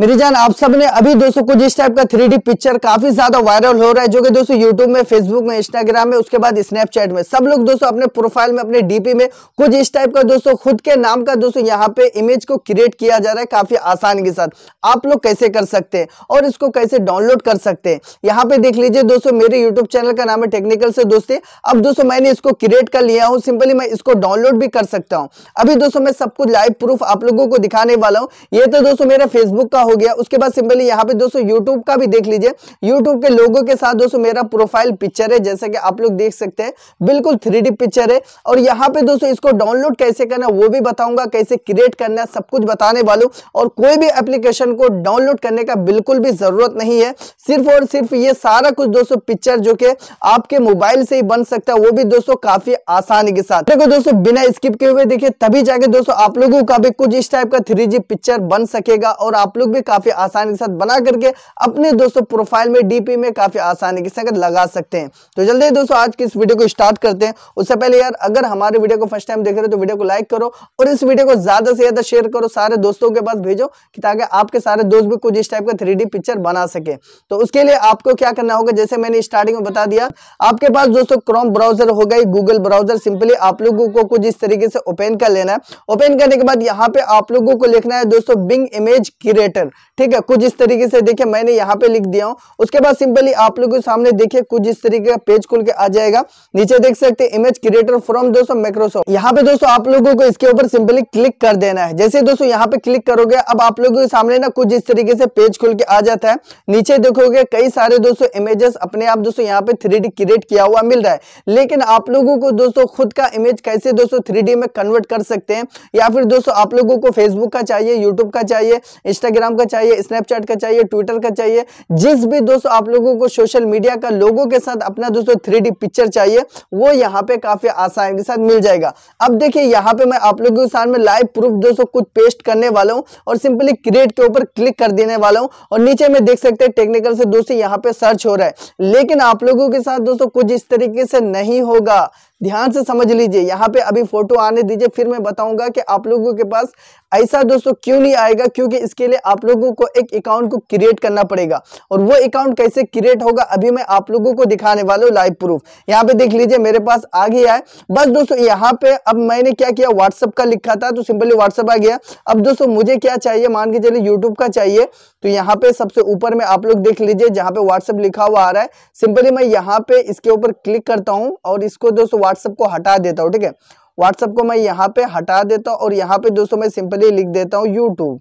मेरी जान आप सब ने अभी दोस्तों कुछ इस टाइप का थ्री पिक्चर काफी ज्यादा वायरल हो रहा है जो कि दोस्तों यूट्यूब में फेसबुक में इंस्टाग्राम में उसके बाद स्नैपचैट में सब लोग दोस्तों अपने प्रोफाइल में अपने डीपी में कुछ इस टाइप का दोस्तों खुद के नाम का दोस्तों यहाँ पे इमेज को क्रिएट किया जा रहा है काफी आसान के साथ आप लोग कैसे कर सकते हैं और इसको कैसे डाउनलोड कर सकते हैं यहाँ पे देख लीजिए दोस्तों मेरे यूट्यूब चैनल का नाम है टेक्निकल से दोस्ती अब दोस्तों मैंने इसको क्रिएट कर लिया हूँ सिंपली मैं इसको डाउनलोड भी कर सकता हूँ अभी दोस्तों मैं सब कुछ लाइव प्रूफ आप लोगों को दिखाने वाला हूँ ये तो दोस्तों मेरा फेसबुक का हो गया उसके बाद सिंपली यहाँ पे दोस्तों यूट्यूब का भी देख लीजिए यूट्यूब के लोगों के साथ दोस्तों मेरा प्रोफाइल पिक्चर है जैसा कि आप लोग देख सकते हैं बिल्कुल थ्री पिक्चर है और यहाँ पे दोस्तों इसको डाउनलोड कैसे करना वो भी बताऊंगा कैसे क्रिएट करना है सब कुछ बताने वालू और कोई भी एप्लीकेशन को डाउनलोड करने का बिल्कुल भी जरूरत नहीं है सिर्फ और सिर्फ ये सारा कुछ दोस्तों पिक्चर जो कि आपके मोबाइल से ही बन सकता है वो भी दोस्तों काफी आसानी के साथ देखो दोस्तों बिना स्किप के हुए देखिए तभी जाके दोस्तों आप लोगों का भी कुछ इस टाइप का थ्री पिक्चर बन सकेगा और आप लोग भी काफी आसानी के साथ बना करके अपने दोस्तों प्रोफाइल में डीपी में काफी आसानी के साथ लगा सकते हैं तो जल्दी दोस्तों आज की इस वीडियो को स्टार्ट करते हैं उससे पहले यार अगर हमारे वीडियो को फर्स्ट टाइम देख रहे हो तो वीडियो को लाइक करो और इस वीडियो को ज्यादा से ज्यादा शेयर करो सारे दोस्तों के पास भेजो कि ताकि आपके सारे दोस्त भी कुछ इस टाइप का थ्री पिक्चर बना सके तो उसके लिए आपको क्या करना होगा जैसे मैंने स्टार्टिंग में बता दिया आपके पास दोस्तों क्रोम ब्राउजर हो गई गूगल ब्राउजर सिंपली आप लोगों को कुछ इस तरीके से ओपन कर लेना है ओपन करने के बाद यहाँ पे आप लोगों को लिखना है दोस्तों बिंग इमेज क्रिएटर सेवन ठीक है कुछ इस तरीके से देखिए मैंने यहाँ पे लिख दिया हूँ उसके बाद सिंपली आप लोग के सामने देखिए कुछ इस तरीके का पेज खुल के आ जाएगा नीचे देख सकते हैं इमेज क्रिएटर फ्रॉम दोस्तों माइक्रोसॉफ्ट यहाँ पे दोस्तों आप लोगों को इसके ऊपर सिंपली क्लिक कर देना है जैसे दोस्तों यहाँ पे क्लिक करोगे अब आप लोगों के सामने ना कुछ इस तरीके से पेज खुल के आ जाता है नीचे देखोगे कई सारे दोस्तों इमेजेस अपने आप दोस्तों यहाँ पे थ्री क्रिएट किया हुआ मिल रहा है लेकिन आप लोगों को दोस्तों खुद का इमेज कैसे दोस्तों थ्री में कन्वर्ट कर सकते हैं या फिर दोस्तों आप लोगों को फेसबुक का चाहिए यूट्यूब का चाहिए इंस्टाग्राम का चाहिए स्नैपचैट का चाहिए ट्विटर का चाहिए जिस भी दोस्तों आप लोगों को सोशल मीडिया का लोगों के साथ अपना दोस्तों थ्री पिक्चर चाहिए वो यहाँ पे काफी आसान के साथ मिल जाएगा अब देखिए यहाँ पे मैं आप लोगों के साथ में लाइव प्रूफ दोस्तों कुछ पेस्ट करने वाला हूँ और सिंपली क्रिएट के ऊपर क्लिक कर देने वाला हूँ और नीचे में देख सकते हैं टेक्निकल से दोस्तों यहाँ पे सर्च हो रहा है लेकिन आप लोगों के साथ दोस्तों कुछ इस तरीके से नहीं होगा ध्यान से समझ लीजिए यहाँ पे अभी फोटो आने दीजिए फिर मैं बताऊंगा कि आप लोगों के पास ऐसा दोस्तों क्यों नहीं आएगा क्योंकि इसके लिए आप लोगों को एक अकाउंट को क्रिएट करना पड़ेगा और वो अकाउंट कैसे क्रिएट होगा अभी मैं आप लोगों को दिखाने वाला हूँ लाइव प्रूफ यहाँ पे देख लीजिए मेरे पास आ गया है बस दोस्तों यहाँ पे अब मैंने क्या किया व्हाट्सअप का लिखा था तो सिंपली व्हाट्सअप आ गया अब दोस्तों मुझे क्या चाहिए मान के चलिए यूट्यूब का चाहिए तो यहाँ पे सबसे ऊपर में आप लोग देख लीजिए जहाँ पे व्हाट्सअप लिखा हुआ आ रहा है सिंपली मैं यहाँ पे इसके ऊपर क्लिक करता हूँ और इसको दोस्तों व्हाट्सअप को हटा देता हूँ ठीक है व्हाट्सअप को मैं यहाँ पे हटा देता हूँ और यहाँ पे दोस्तों मैं सिंपली लिख देता हूँ यूट्यूब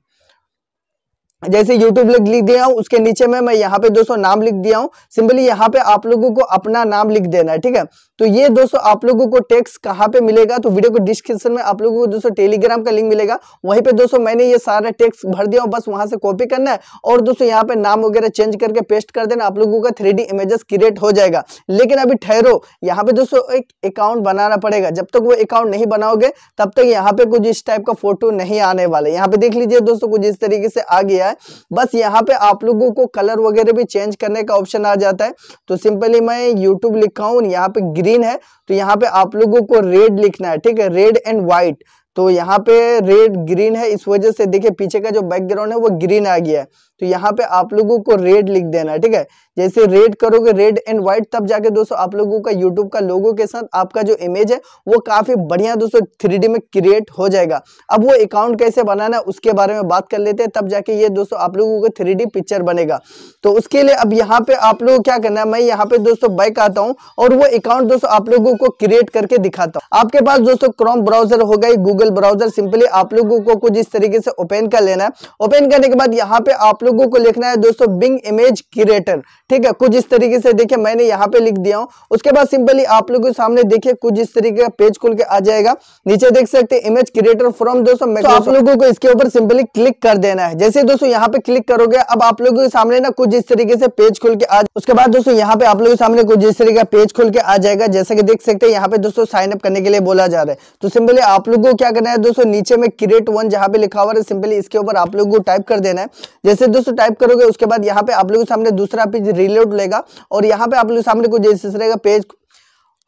जैसे YouTube लिख लिख दिया हूँ उसके नीचे में मैं यहाँ पे दोस्तों नाम लिख दिया हूँ सिंपली यहाँ पे आप लोगों को अपना नाम लिख देना है ठीक है तो ये दोस्तों आप लोगों को टेक्स कहाँ पे मिलेगा तो वीडियो को डिस्क्रिप्शन में आप लोगों को दोस्तों टेलीग्राम का लिंक मिलेगा वहीं पे दोस्तों मैंने ये सारा टेक्स भर दिया हूँ बस वहां से कॉपी करना है और दोस्तों यहाँ पे नाम वगैरह चेंज करके पेस्ट कर देना आप लोगों का थ्री इमेजेस क्रिएट हो जाएगा लेकिन अभी ठहरो यहाँ पे दोस्तों एक अकाउंट बनाना पड़ेगा जब तक वो अकाउंट नहीं बनाओगे तब तक यहाँ पे कुछ इस टाइप का फोटो नहीं आने वाला यहाँ पे देख लीजिए दोस्तों कुछ इस तरीके से आ गया है बस यहाँ पे आप लोगों को कलर वगैरह भी चेंज करने का ऑप्शन आ जाता है तो सिंपली मैं यूट्यूब लिखा हूँ यहाँ पे ग्रीन है तो यहाँ पे आप लोगों को रेड लिखना है ठीक है रेड एंड व्हाइट तो यहाँ पे रेड ग्रीन है इस वजह से देखिए पीछे का जो बैकग्राउंड है वो ग्रीन आ गया है तो यहाँ पे आप लोगों को रेड लिख देना है ठीक है जैसे रेड करोगे रेड एंड व्हाइट तब जाके दोस्तों आप लोगों का यूट्यूब का लोगो के साथ आपका जो इमेज है वो काफी बढ़िया दोस्तों थ्री में क्रिएट हो जाएगा अब वो अकाउंट कैसे बनाना है उसके बारे में बात कर लेते हैं तब जाके ये दोस्तों आप लोगों को थ्री पिक्चर बनेगा तो उसके लिए अब यहाँ पे आप लोगों क्या करना है मैं यहाँ पे दोस्तों बैक आता हूँ और वो अकाउंट दोस्तों आप लोगों को क्रिएट करके दिखाता हूँ आपके पास दोस्तों क्रोम ब्राउजर होगा गूगल ब्राउजर सिंपली आप लोगों को कुछ इस तरीके से ओपन कर लेना है ओपन करने के बाद यहाँ पे आप लोगों को लिखना है दोस्तों बिंग इमेज क्रिएटर ठीक है कुछ इस तरीके से देखिए मैंने यहाँ पे लिख दिया हूँ उसके बाद सिंपली आप लोगों के सामने देखिए कुछ इस तरीके का पेज खुल के आ जाएगा नीचे देख सकते हैं इमेज क्रिएटर फ्रॉम दोस्तों तो आप लोगों को इसके ऊपर सिंपली क्लिक कर देना है जैसे दोस्तों यहाँ पे क्लिक करोगे अब आप लोगों के सामने ना कुछ इस तरीके से पेज खुल के आ उसके बाद दोस्तों यहाँ पे आप लोगों के सामने कुछ इस तरीके का पेज खुल के आ जाएगा जैसे कि देख सकते हैं यहाँ पे दोस्तों साइन अप करने के लिए बोला जा रहा है तो सिंपली आप लोगों को क्या करना है दोस्तों नीचे में क्रिएट वन जहाँ पे लिखा हुआ है सिंपली इसके ऊपर आप लोगों को टाइप कर देना है जैसे दोस्तों टाइप करोगे उसके बाद यहाँ पे आप लोगों के सामने दूसरा पेज रिलोड लेगा और यहाँ पे आप लोगों के सामने कुछ जैसे रहेगा पेज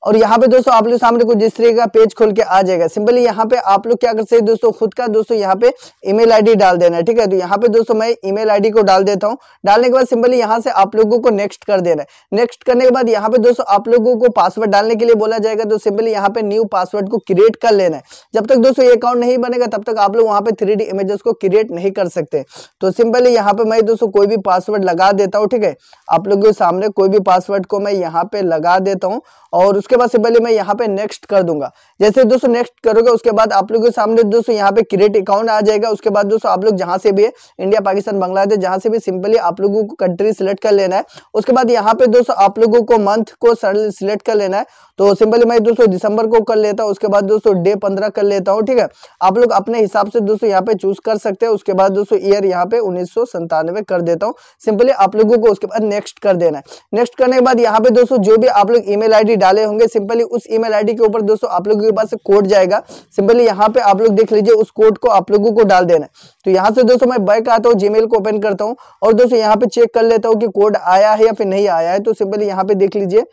और यहाँ पे दोस्तों आप लोग सामने को जिस तरह का पेज खोल के आ जाएगा सिंपली यहाँ पे आप लोग क्या कर सकते दोस्तों खुद का दोस्तों यहाँ पे ईमेल आईडी डाल देना है ठीक है तो यहाँ पे दोस्तों मैं ईमेल आईडी को डाल देता हूँ डालने के बाद सिंपली यहाँ से आप लोगों को नेक्स्ट कर देना है नेक्स्ट करने के बाद यहाँ पे दोस्तों आप लोगों को पासवर्ड डालने के लिए बोला जाएगा तो सिंपली यहाँ पे न्यू पासवर्ड को क्रिएट कर लेना है जब तक दोस्तों ये अकाउंट नहीं बनेगा तब तक आप लोग वहाँ पे थ्री इमेजेस को क्रिएट नहीं कर सकते तो सिंपली यहाँ पे मैं दोस्तों कोई भी पासवर्ड लगा देता हूँ ठीक है आप लोगों के सामने कोई भी पासवर्ड को मैं यहाँ पे लगा देता हूँ और उसके बाद से पहले मैं यहाँ पे नेक्स्ट कर दूंगा जैसे दोस्तों नेक्स्ट करोगे उसके बाद आप लोग के सामने दोस्तों यहाँ पे क्रिएट अकाउंट आ जाएगा उसके बाद दोस्तों आप लोग जहां से भी है इंडिया पाकिस्तान बांग्लादेश जहां से भी सिंपली आप लोगों को कंट्री सिलेक्ट कर लेना है उसके बाद यहाँ पे दोस्तों आप लोगों को मंथ को सिलेक्ट कर लेना है तो सिंपली मैं दोस्तों दिसंबर को कर लेता हूँ उसके बाद दोस्तों डे पंद्रह कर लेता हूँ ठीक है आप लोग अपने हिसाब से दोस्तों यहाँ पे चूज कर सकते हैं उसके बाद दोस्तों ईयर यहाँ पे उन्नीस कर देता हूँ सिंपली आप लोगों को उसके बाद नेक्स्ट कर देना है नेक्स्ट करने के बाद यहाँ पे दोस्तों जो भी आप लोग ईमेल आईडी डाले होंगे होंगे सिंपली उस ईमेल आईडी के ऊपर दोस्तों आप लोगों के पास कोड जाएगा सिंपली यहाँ पे आप लोग देख लीजिए उस कोड को आप लोगों को डाल देना है तो यहाँ से दोस्तों मैं बैक आता हूँ जीमेल को ओपन करता हूँ और दोस्तों यहाँ पे चेक कर लेता हूँ कि कोड आया है या फिर नहीं आया है तो सिंपली यहाँ पे देख लीजिए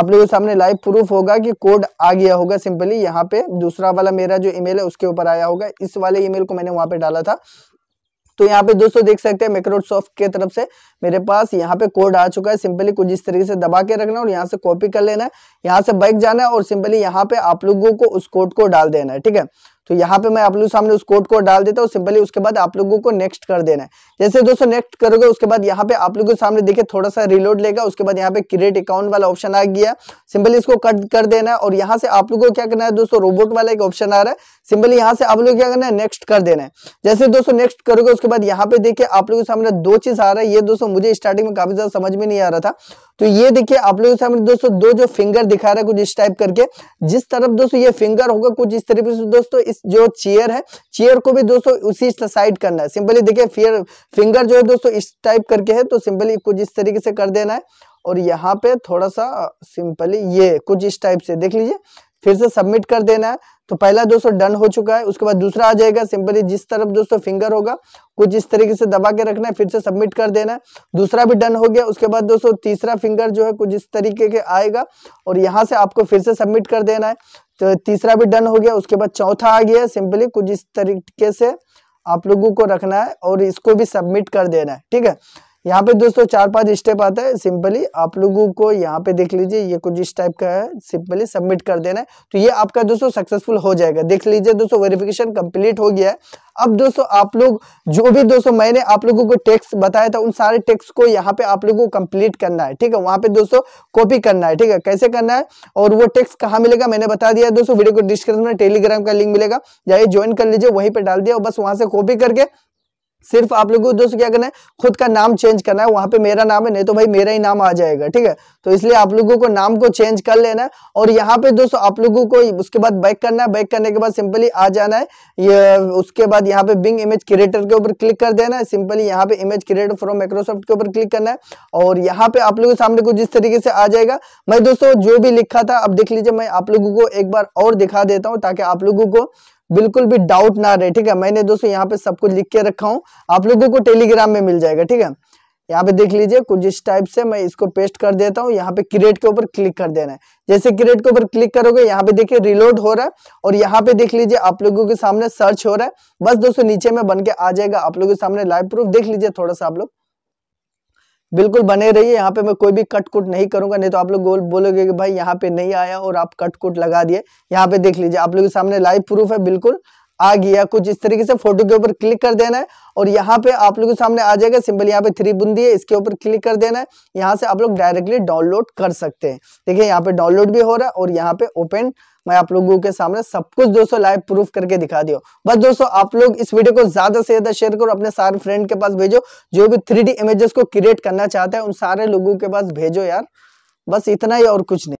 आप लोगों के सामने लाइव प्रूफ होगा कि कोड आ गया होगा सिंपली यहाँ पे दूसरा वाला मेरा जो ईमेल है उसके ऊपर आया होगा इस वाले ईमेल को मैंने वहां पे डाला था तो यहाँ पे दोस्तों देख सकते हैं माइक्रोसॉफ्ट के तरफ से मेरे पास यहाँ पे कोड आ चुका है सिंपली कुछ इस तरीके से दबा के रखना और यहाँ से कॉपी कर लेना है यहाँ से बाइक जाना है और सिंपली यहाँ पे आप लोगों को उस कोड को डाल देना है ठीक है तो यहाँ पे मैं आप लोग सामने उस कोड को डाल देता हूँ सिंपली उसके बाद आप लोगों को नेक्स्ट कर देना है जैसे दोस्तों नेक्स्ट करोगे उसके बाद यहाँ पे आप लोगों के सामने देखिए थोड़ा सा रिलोड लेगा उसके बाद यहाँ पे क्रिएट अकाउंट वाला ऑप्शन आ गया सिंपली इसको कट कर देना है और यहाँ से आप लोगों को क्या करना है दोस्तों रोबोट वाला एक ऑप्शन आ रहा है सिंपली यहाँ से आप लोग क्या करना है नेक्स्ट कर देना है जैसे दोस्तों नेक्स्ट करोगे उसके बाद यहाँ पे देखिए आप लोगों के सामने दो चीज आ रहा है ये दोस्तों मुझे स्टार्टिंग में काफी ज्यादा समझ में नहीं आ रहा था तो ये देखिए आप लोगों के सामने दोस्तों दो जो फिंगर दिखा रहा है कुछ इस टाइप करके जिस तरफ दोस्तों ये फिंगर होगा कुछ इस तरीके से दोस्तों इस जो चेयर है चेयर को भी दोस्तों उसी साइड करना है सिंपली देखिए फिर फिंगर जो है दोस्तों इस टाइप करके है तो सिंपली कुछ इस तरीके से कर देना है और यहाँ पे थोड़ा सा सिंपली ये कुछ इस टाइप से देख लीजिए फिर से सबमिट कर देना है तो पहला दोस्तों डन हो चुका है उसके बाद दूसरा आ जाएगा सिंपली जिस तरफ दोस्तों फिंगर होगा कुछ इस तरीके से दबा के रखना है फिर से सबमिट कर देना है दूसरा भी डन हो गया उसके बाद दोस्तों तीसरा फिंगर जो है कुछ इस तरीके के आएगा और यहाँ से आपको फिर से सबमिट कर देना है तो तीसरा भी डन हो गया उसके बाद चौथा आ गया सिंपली कुछ इस तरीके से आप लोगों को रखना है और इसको भी सबमिट कर देना है ठीक है यहाँ पे दोस्तों चार पांच स्टेप आता है सिंपली आप लोगों को यहाँ पे देख लीजिए ये कुछ इस टाइप का है सिंपली सबमिट कर देना है तो ये आपका दोस्तों सक्सेसफुल हो जाएगा देख लीजिए दोस्तों वेरिफिकेशन कंप्लीट हो गया है अब दोस्तों आप लोग जो भी दोस्तों मैंने आप लोगों को टेक्स्ट बताया था उन सारे टेक्स को यहाँ पे आप लोगों को कंप्लीट करना है ठीक है वहां पे दोस्तों कॉपी करना है ठीक है कैसे करना है और वो टेक्स कहाँ मिलेगा मैंने बता दिया दोस्तों वीडियो को डिस्क्रिप्शन में टेलीग्राम का लिंक मिलेगा जाइए ज्वाइन कर लीजिए वहीं पर डाल दिया और बस वहां से कॉपी करके सिर्फ आप लोगों को दोस्तों क्या करना है खुद का नाम चेंज करना है वहां पे मेरा नाम है नहीं तो भाई मेरा ही नाम आ जाएगा ठीक है तो इसलिए आप लोगों को नाम को चेंज कर लेना है और यहाँ पे दोस्तों आप लोगों को उसके बाद बैक करना है बैक करने के बाद सिंपली आ जाना है ये उसके बाद यहाँ पे बिंग इमेज क्रिएटर के ऊपर क्लिक कर देना है सिंपली यहाँ पे इमेज क्रिएटर फ्रॉम माइक्रोसॉफ्ट के ऊपर क्लिक करना है और यहाँ पे आप लोगों के सामने कुछ जिस तरीके से आ जाएगा मैं दोस्तों जो भी लिखा था अब देख लीजिए मैं आप लोगों को एक बार और दिखा देता हूँ ताकि आप लोगों को बिल्कुल भी डाउट ना रहे ठीक है मैंने दोस्तों यहाँ पे सब कुछ लिख के रखा हूँ आप लोगों को टेलीग्राम में मिल जाएगा ठीक है यहाँ पे देख लीजिए कुछ इस टाइप से मैं इसको पेस्ट कर देता हूँ यहाँ पे क्रिएट के ऊपर क्लिक कर देना है जैसे क्रिएट के ऊपर क्लिक करोगे यहाँ पे देखिए रिलोड हो रहा है और यहाँ पे देख लीजिए आप लोगों के सामने सर्च हो रहा है बस दोस्तों नीचे में बन के आ जाएगा आप लोगों के सामने लाइव प्रूफ देख लीजिए थोड़ा सा आप लोग बिल्कुल बने रहिए यहाँ पे मैं कोई भी कट कुट नहीं करूंगा नहीं तो आप लोग बोलोगे कि भाई यहाँ पे नहीं आया और आप कट कुट लगा दिए यहाँ पे देख लीजिए आप लोग के सामने लाइव प्रूफ है बिल्कुल आ गया कुछ इस तरीके से फोटो के ऊपर क्लिक कर देना है और यहाँ पे आप लोगों के सामने आ जाएगा सिंबल यहाँ पे थ्री बुंदी है इसके ऊपर क्लिक कर देना है यहाँ से आप लोग डायरेक्टली डाउनलोड कर सकते हैं देखिए यहाँ पे डाउनलोड भी हो रहा है और यहाँ पे ओपन मैं आप लोगों के सामने सब कुछ दोस्तों लाइव प्रूफ करके दिखा दियो बस दोस्तों आप लोग इस वीडियो को ज्यादा से ज्यादा शेयर करो अपने सारे फ्रेंड के पास भेजो जो भी थ्री इमेजेस को क्रिएट करना चाहते हैं उन सारे लोगों के पास भेजो यार बस इतना ही और कुछ नहीं